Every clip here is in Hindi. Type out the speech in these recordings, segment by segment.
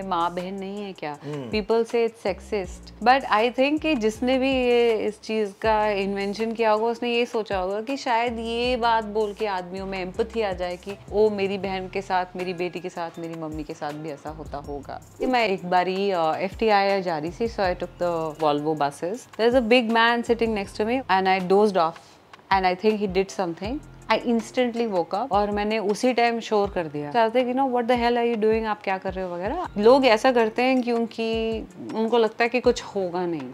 पे माँ बहन नहीं है क्या people say it's sexist but I think कि जिसने भी ये इस चीज़ का इन्वेंशन किया होगा उसने ये सोचा होगा कि शायद ये बात बोल के आदमियों में एम्पथी आ जाए कि ओ मेरी बहन के साथ मेरी बेटी के साथ मेरी मम्मी के साथ भी ऐसा होता होगा कि मैं एक बार ही एफ टी आई जा रही थी so I took the Volvo buses there is a big man sitting next to me and I doze off and I think he did something I instantly woke up और मैंने उसी टाइम शोर कर दिया चाहते कि no what the hell are you doing आप क्या कर रहे हो वगैरह लोग ऐसा करते हैं क्योंकि उनको लगता है कि कुछ होगा नहीं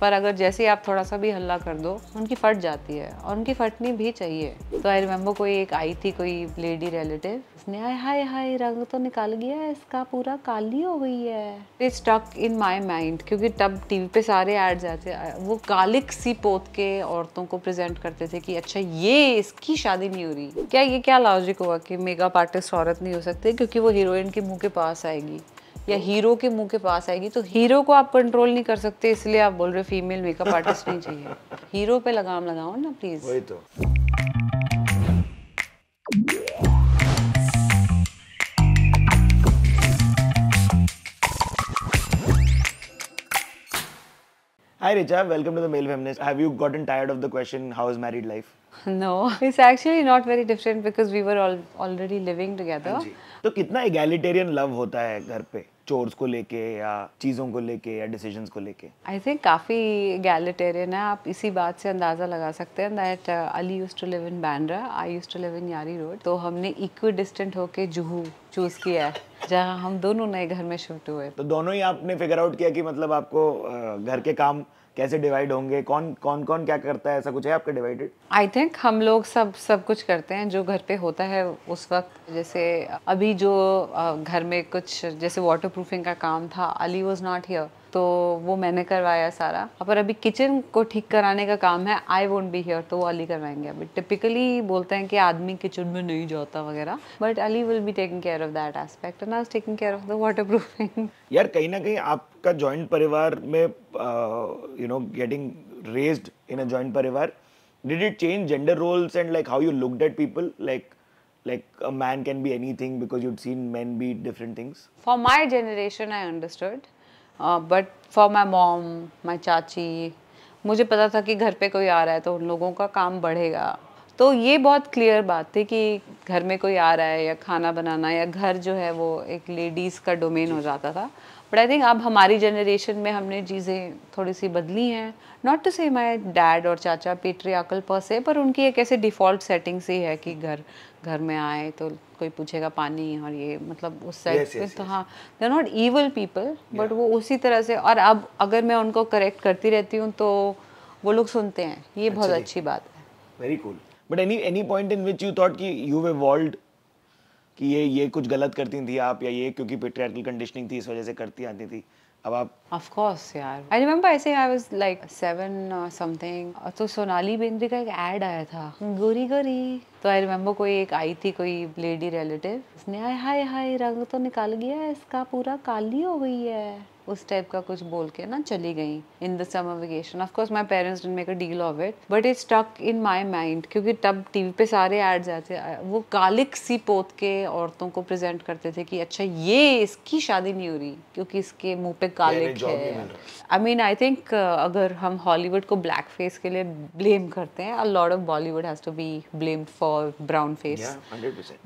पर अगर जैसे ही आप थोड़ा सा भी हल्ला कर दो उनकी फट जाती है और उनकी फटनी भी चाहिए तो आई रिमेम्बर कोई एक आई थी कोई लेडी रिलेटिव उसने आए हाय हाय रंग तो निकल गया है इसका पूरा काली हो गई है it's stuck in my mind क्योंकि तब टीवी पे सारे ऐड जाते वो कालिक सी पोत के औरतों को प्रेजेंट करते थे कि अच्छा ये इसकी शादी नहीं हो रही क्या ये क्या लॉजिक हुआ कि मेकअप आर्टिस्ट औरत नहीं हो सकते क्योंकि वो हीरोइन के मुँह के पास आएगी या हीरो के मुंह के पास आएगी तो हीरो को आप कंट्रोल नहीं कर सकते इसलिए आप बोल रहे फीमेल मेकअप आर्टिस्ट नहीं चाहिए हीरो पे लगाम लगाओ ना प्लीज वही तो Hi Richa, welcome to the Male Feminist. Have you gotten tired of the question, how is married life? No, it's actually not very different because we were all already living together. तो कितना egalitarian love होता है घर पे चोर्स को लेके या चीज़ों को लेके या डिसीजंस को लेके आई थिंक काफ़ी एगैलिटेरियन है आप इसी बात से अंदाज़ा लगा सकते हैं that Ali used to live in Bandra I used to live in Yari road तो हमने इक्वी डिस्टेंट होके जुहू चूज़ किया है जहाँ हम दोनों नए घर में शिफ्ट हुए तो दोनों ही आपने फिगर आउट किया कि मतलब आपको घर के काम कैसे डिवाइड होंगे कौन कौन कौन क्या करता है ऐसा कुछ है आपका डिवाइडेड आई थिंक हम लोग सब सब कुछ करते हैं जो घर पे होता है उस वक्त जैसे अभी जो घर में कुछ जैसे वाटर प्रूफिंग का काम था अली वॉज नॉट हियर तो वो मैंने करवाया सारा पर अभी किचन को ठीक कराने का काम है आई वोंट बी हियर तो वो अली करवाएंगे अभी टिपिकली बोलते हैं कि आदमी किचन में नहीं जाता वगैरह but Ali will be taking care of that aspect and I taking care of the water proofing यार कहीं ना कहीं आपका जॉइंट परिवार में you know getting raised in a joint parivar did it change gender roles and like how you looked at people like like a man can be anything because you'd seen men be different things for my generation i understood but for my mom my chachi मुझे पता था कि घर पे कोई आ रहा है तो उन लोगों का काम बढ़ेगा तो ये बहुत क्लियर बात थी कि घर में कोई आ रहा है या खाना बनाना या घर जो है वो एक लेडीज़ का डोमेन हो जाता था बट आई थिंक अब हमारी जनरेशन में हमने चीज़ें थोड़ी सी बदली हैं नॉट टू से माई डैड और चाचा पेट्रियाकल पर से पर उनकी एक ऐसे डिफ़ॉल्ट सेटिंग से है कि घर घर में आए तो कोई पूछेगा पानी और ये मतलब उस साइड yes, yes, तो हाँ they not evil people but वो उसी तरह से और अब अगर मैं उनको करेक्ट करती रहती हूँ तो वो लोग सुनते हैं ये बहुत अच्छी बात है very cool but any any point in which you thought कि यू हैव कि ये ये कुछ गलत करती थी आप या ये क्योंकि पेट्रियार्कल कंडीशनिंग थी इस वजह से करती आती थी अब आप ऑफ कोर्स यार आई remember I say I was like seven something तो सोनाली बेंद्री का एक ऐड आया था गोरी गोरी तो आई रिमेंबर कोई एक आई थी कोई लेडी रिलेटिव उसने आई हाय हाय रंग तो निकाल गया है इसका पूरा काली हो गई है उस टाइप का कुछ बोल के ना चली गई in the summer vacation of course my parents didn't make a deal of it but it stuck in my mind क्योंकि तब टी वी पर सारे एड्स आते थे वो कालिक सी पोत के औरतों को प्रेजेंट करते थे कि अच्छा ये इसकी शादी नहीं हो रही क्योंकि इसके मुंह पे कालिक है आई मीन आई थिंक अगर हम हॉलीवुड को ब्लैक फेस के लिए ब्लेम करते हैं a lot of Bollywood has to be blamed for brown face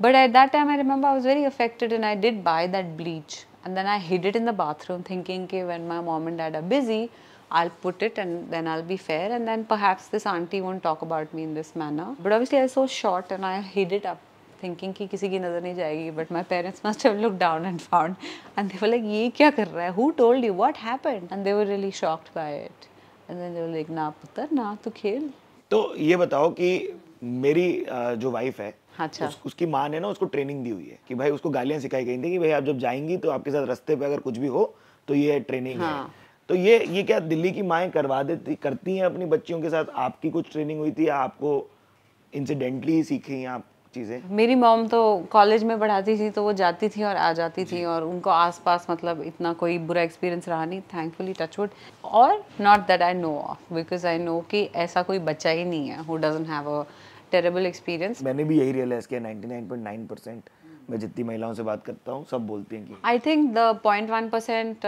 but at that time I remember I was very affected and I did I that bleach and then I hid it in the bathroom thinking okay, when my mom and dad are busy, I'll put it and then I'll be fair and then perhaps this auntie won't talk about me in this manner. But obviously I was so short and I hid it up thinking thinking कि किसी की नज़र नहीं जाएगी but my parents must have look down and found and they like ये क्या कर रहा है who told you what happened and they were really shocked by it and then they were like ना पुत्र ना तू खेल तो ये बताओ कि मेरी jo wife hai अच्छा उस, उसकी माँ ने ना उसको ट्रेनिंग दी हुई है कि भाई उसको गालियां सिखाई गई थी कि भाई आप जब जाएंगी तो आपके साथ रस्ते पे अगर कुछ भी हो तो ये ट्रेनिंग हाँ. है तो ये ये क्या दिल्ली की माए करवा देती करती हैं अपनी बच्चियों के साथ आपकी कुछ ट्रेनिंग हुई थी या आपको इंसिडेंटली सीखी आप चीज़ें मेरी मॉम तो कॉलेज में पढ़ाती थी तो वो जाती थी और आ जाती थी और उनको आसपास मतलब इतना कोई बुरा एक्सपीरियंस रहा नहीं थैंकफुली टचवुड और not that I know of because I know कि ऐसा कोई बच्चा ही नहीं है who doesn't have a terrible experience मैंने भी यही रियलाइज किया 99.9 परसेंट मैं जितनी महिलाओं से बात करता हूँ सब बोलती हैं कि I think the point one percent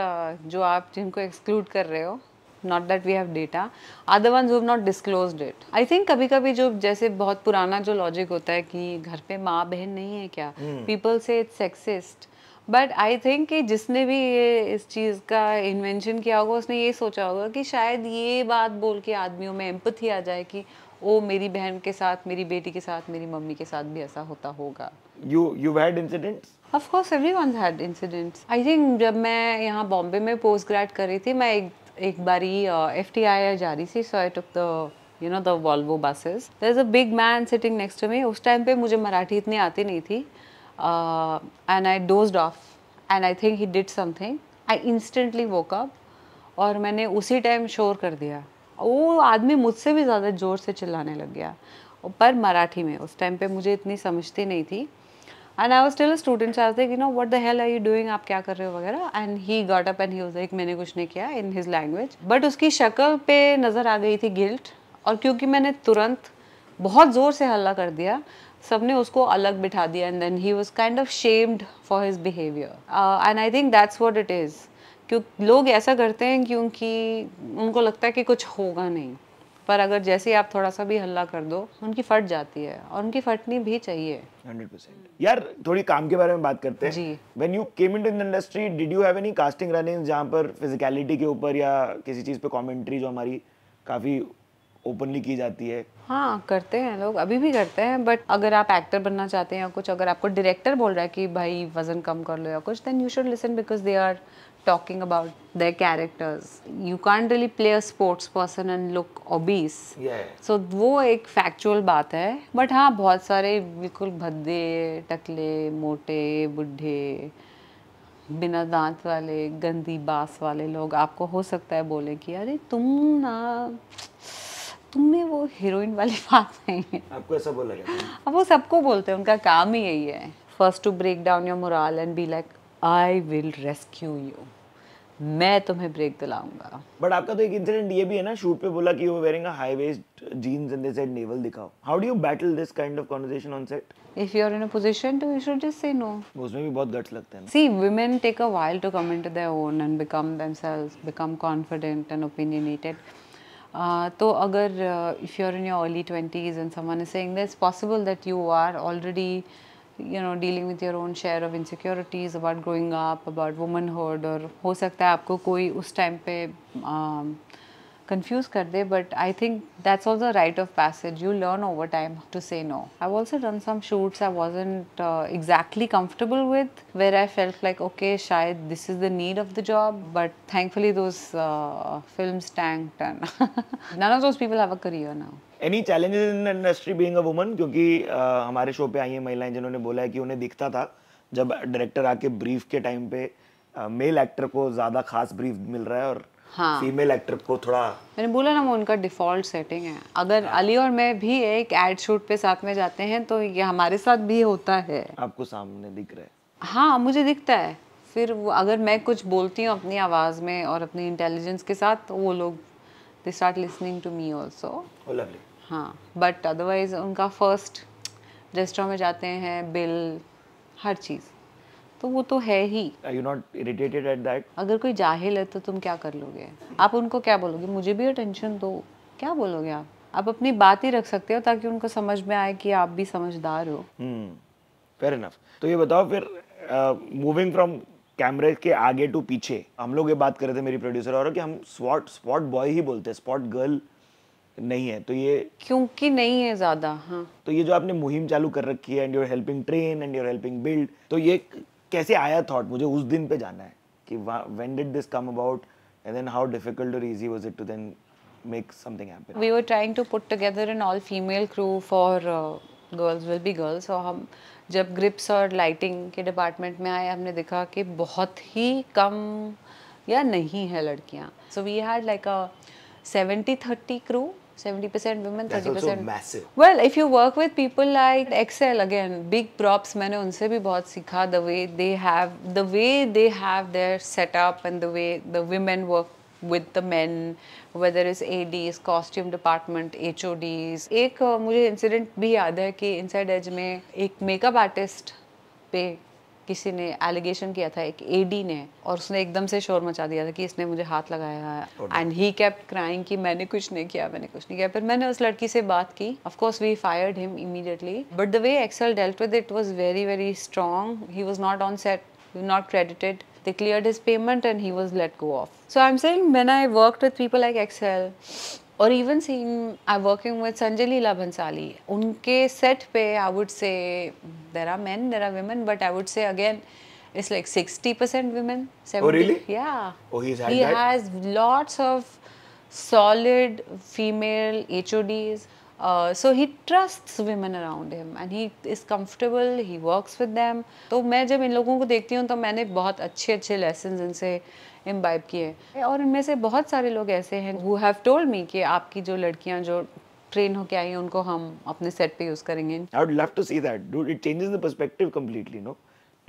जो आप जिनको एक्सक्लूड कर रहे हो not that we have data other one have not disclose it I think कभी कभी जो जैसे बहुत पुराना जो लॉजिक होता है कि घर पे माँ बहन नहीं है क्या people say it's sexist but I think कि जिसने भी ये इस चीज़ का इन्वेंशन किया होगा उसने ये सोचा होगा कि शायद ये बात बोल के आदमियों में एम्पथी आ जाए कि ओ मेरी बहन के साथ मेरी बेटी के साथ मेरी मम्मी के साथ भी ऐसा होता होगा you you had incidents of course everyone had incidents I think जब मैं यहाँ बॉम्बे में पोस्ट ग्रेड कर रही थी मैं एक एक बारी एफ टी आई जा रही थी so I took the you know the Volvo buses there is a big man sitting next to me उस टाइम पे मुझे मराठी इतनी आती नहीं थी and I doze off and I think he did something I instantly woke up और मैंने उसी टाइम शोर कर दिया वो आदमी मुझसे भी ज़्यादा ज़ोर से चिल्लाने लग गया पर मराठी में उस टाइम पे मुझे इतनी समझती नहीं थी and I was still student चाहते थे you know what the hell are you doing आप क्या कर रहे हो वगैरह and he got up and he was like मैंने कुछ नहीं किया इन हिज लैंग्वेज बट उसकी शक्ल पे नज़र आ गई थी गिल्ट और क्योंकि मैंने तुरंत बहुत ज़ोर से हल्ला कर दिया सब ने उसको अलग बिठा दिया and then he was kind of shamed for his behaviour and I think that's what it is क्यों लोग ऐसा करते हैं क्योंकि उनको लगता है कि कुछ होगा नहीं पर अगर जैसे ही आप थोड़ा सा भी हल्ला कर दो उनकी फट जाती है और उनकी फटनी भी चाहिए 100% यार थोड़ी काम के बारे में बात करते हैं जी when you came into the industry did you have any casting runnings जहां पर फिजिकलिटी के ऊपर या किसी चीज पे कमेंट्री जो हमारी काफी ओपनली की जाती है हाँ करते हैं लोग अभी भी करते हैं बट अगर आप एक्टर बनना चाहते हैं या कुछ अगर आपको डायरेक्टर बोल रहा है कि भाई वजन कम कर लो या कुछ then you should listen because they are talking about their characters. You can't really play a sports person and look obese. Yeah. So wo ek factual baat hai but ha bahut sare bilkul bhadde takle mote budhe बिना दांत वाले गंदी बास वाले लोग आपको हो सकता है बोले कि अरे तुम ना तुमने वो हीरोइन वाली बात नहीं है आपको ऐसा बोला गया अब वो सबको बोलते हैं उनका काम ही यही है first to break down your moral and be like I will rescue you मैं तुम्हें ब्रेक दिलाऊंगा बट आपका तो एक इंसिडेंट ये भी है ना शूट पे बोला कि you wearing a high waist jeans and they said navel दिखाओ how do you battle this kind of conversation on set if you are in a position to you should just say no उसमें भी बहुत गट्स लगते हैं see women take a while to come into their own and become themselves become confident and opinionated तो अगर if you are in your early twenties and someone is saying that's possible that you are already you know dealing with your own share of insecurities about growing up about womanhood or हो सकता है आपको कोई उस टाइम पे um, confuse kar de but i think that's also a rite of passage you learn over time to say no i've also done some shoots i wasn't uh, exactly comfortable with where i felt like okay shayad this is the need of the job but thankfully those uh, films tanked and none of those people have a career now any challenges in industry being a woman क्योंकि uh, हमारे शो पे आई हैं महिलाएं जिन्होंने बोला है कि उन्हें दिखता था जब डायरेक्टर आके ब्रीफ के टाइम पे मेल एक्टर को ज़्यादा खास ब्रीफ मिल रहा है और हाँ फीमेल एक्टर को थोड़ा मैंने बोला ना वो उनका डिफॉल्ट सेटिंग है अगर हाँ। अली और मैं भी एक एड शूट पे साथ में जाते हैं तो ये हमारे साथ भी होता है आपको सामने दिख रहा है हाँ मुझे दिखता है फिर वो अगर मैं कुछ बोलती हूँ अपनी आवाज़ में और अपनी इंटेलिजेंस के साथ तो वो लोग they start listening to me also lovely हाँ बट अदरवाइज़ उनका फर्स्ट रेस्टोर में जाते हैं बिल हर चीज़ तो वो तो है ही Are you not irritated at that? अगर कोई जाहिल है तो तुम क्या कर लोगे आप उनको क्या बोलोगे मुझे भी अटेंशन दो क्या बोलोगे आप आप अपनी बात ही रख सकते हो ताकि उनको समझ में आए कि आप भी समझदार हो फेयर हम्म, इनफ तो ये बताओ फिर मूविंग फ्रॉम कैमरे के आगे टू पीछे हम लोग ये बात कर रहे थे मेरी प्रोड्यूसर और कि हम स्पॉट स्पॉट बॉय ही बोलते हैं स्पॉट गर्ल नहीं है तो ये क्योंकि नहीं है ज़्यादा हाँ तो ये जो आपने मुहिम चालू कर रखी है and you're helping train and you're helping build तो ये कैसे आया थॉट मुझे उस दिन पे जाना है कि when did this come about and then how difficult और easy was it to then make something happen we were trying to put together an all female crew for Girls Will Be Girls और हम जब ग्रिप्स और लाइटिंग के डिपार्टमेंट में आए हमने देखा कि बहुत ही कम या नहीं है लड़कियां so we had like a 70 30 crew 70% women, 30% That's 30%. Also massive. Well, if you work with people like Excel again, big props. maine unse bhi bahut sikha the way they have the way they have their setup and the way the women work with the men, whether it's ADs, costume department, HODs. ek uh, mujhe incident bhi yaad hai ki inside edge mein ek makeup artist pe किसी ने एलिगेशन किया था एक एडी ने और उसने एकदम से शोर मचा दिया था कि इसने मुझे हाथ लगाया है एंड ही कैप क्राइंग कि मैंने कुछ नहीं किया मैंने कुछ नहीं किया फिर मैंने उस लड़की से बात की of course we fired him immediately but the way Excel dealt with it was very very strong he was not on set not credited they cleared his payment and he was let go off so i'm saying when I work with people like Excel और even seen I working with Sanjay Leela Bhansali उनके सेट पे I would say there are men there are women but I would say again it's like sixty percent women has lots of solid female HODs so he trust women around him and he is comfortable he works with them तो मैं जब इन लोगों को देखती हूँ तो मैंने बहुत अच्छे अच्छे लेसन इनसे इम्बाइब किए हैं और इनमें से बहुत सारे लोग ऐसे हैं हु हैव टोल्ड मी कि आपकी जो लड़कियां जो ट्रेन होके आई हैं उनको हम अपने सेट पे यूज करेंगे I would love to see that do it changes the perspective completely no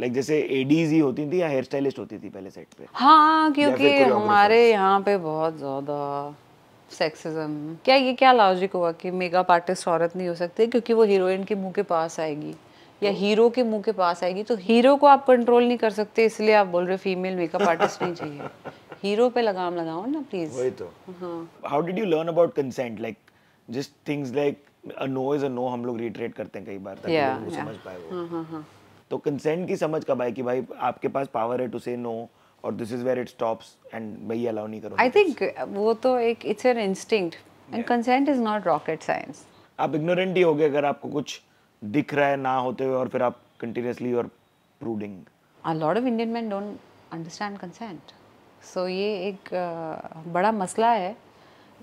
like जैसे एडीज ही होती थी या हेयर स्टाइलिस्ट होती थी पहले सेट पे हाँ क्योंकि हमारे यहाँ पे बहुत ज्यादा सेक्सिज्म क्या ये क्या लॉजिक हुआ कि मेकअप आर्टिस्ट औरत नहीं हो सकती क्योंकि वो हीरोइन के मुंह के पास आएगी या हीरो के मुंह के पास आएगी तो हीरो को आप कंट्रोल नहीं कर सकते इसलिए आप बोल रहे फीमेल मेकअप आर्टिस्ट नहीं चाहिए हीरो पे लगाम लगाओ ना प्लीज वही तो how did you learn about consent like just things like a no is a no हम लोग रिट्रेट करते हैं कई बार ताकि yeah, लोग yeah. समझ पाए वो हाँ, हाँ. हाँ। तो कंसेंट की समझ कब आई कि भाई आपके पास पावर है टू से नो और this is where it stops and मैं ये अलाउ नहीं करो आई थिंक वो तो एक it's an instinct and consent is not rocket science आप इग्नोरेंट ही होगे अगर आपको कुछ दिख रहा है ना होते हुए और फिर आप कंटिन्यूसली और प्रूडिंग a lot of Indian man don't understand consent so ये एक uh, बड़ा मसला है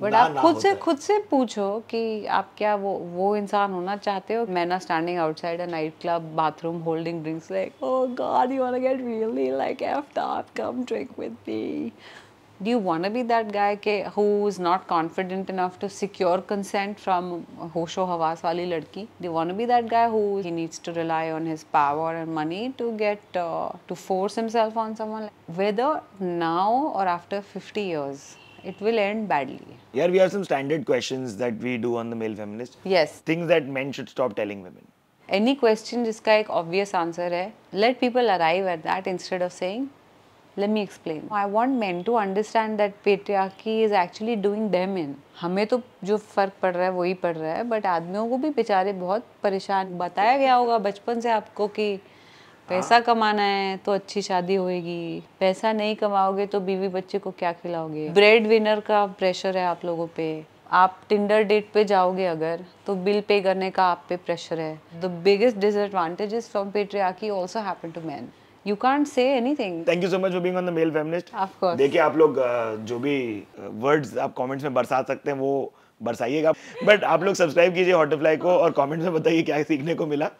बट आप खुद से खुद से पूछो कि आप क्या वो वो इंसान होना चाहते हो मैं ना standing outside a night club bathroom holding drinks like oh god you want to get really like after top come drink with me do you want to be that guy ke, who's not confident enough to secure consent from hosho hawas wali ladki? Do you want to be that guy who he needs to rely on his power and money to get, uh, to force himself on someone? Whether now or after 50 years, it will end badly. Yeah, we have some standard questions that we do on the male feminist. Yes. Things that men should stop telling women. Any question जिसका एक obvious answer let people arrive at that instead of saying let me explain i want men to understand that patriarchy is actually doing them in हमें तो जो फ़र्क पड़ रहा है वही पड़ रहा है बट आदमियों को भी बेचारे बहुत परेशान बताया गया होगा बचपन से आपको कि पैसा हाँ। कमाना है तो अच्छी शादी होएगी पैसा नहीं कमाओगे तो बीवी बच्चे को क्या खिलाओगे ब्रेड विनर का प्रेशर है आप लोगों पे आप टिंडर डेट पे जाओगे अगर तो बिल पे करने का आप पे प्रेशर है the biggest disadvantages from patriarchy also happen to man you can't say anything thank you so much for being on the male feminist of course देखिए आप लोग जो भी वर्ड्स आप कमेंट्स में बरसा सकते हैं वो बरसाइएगा बट आप लोग सब्सक्राइब कीजिए हॉटरफ्लाई को और कमेंट्स में बताइए क्या सीखने को मिला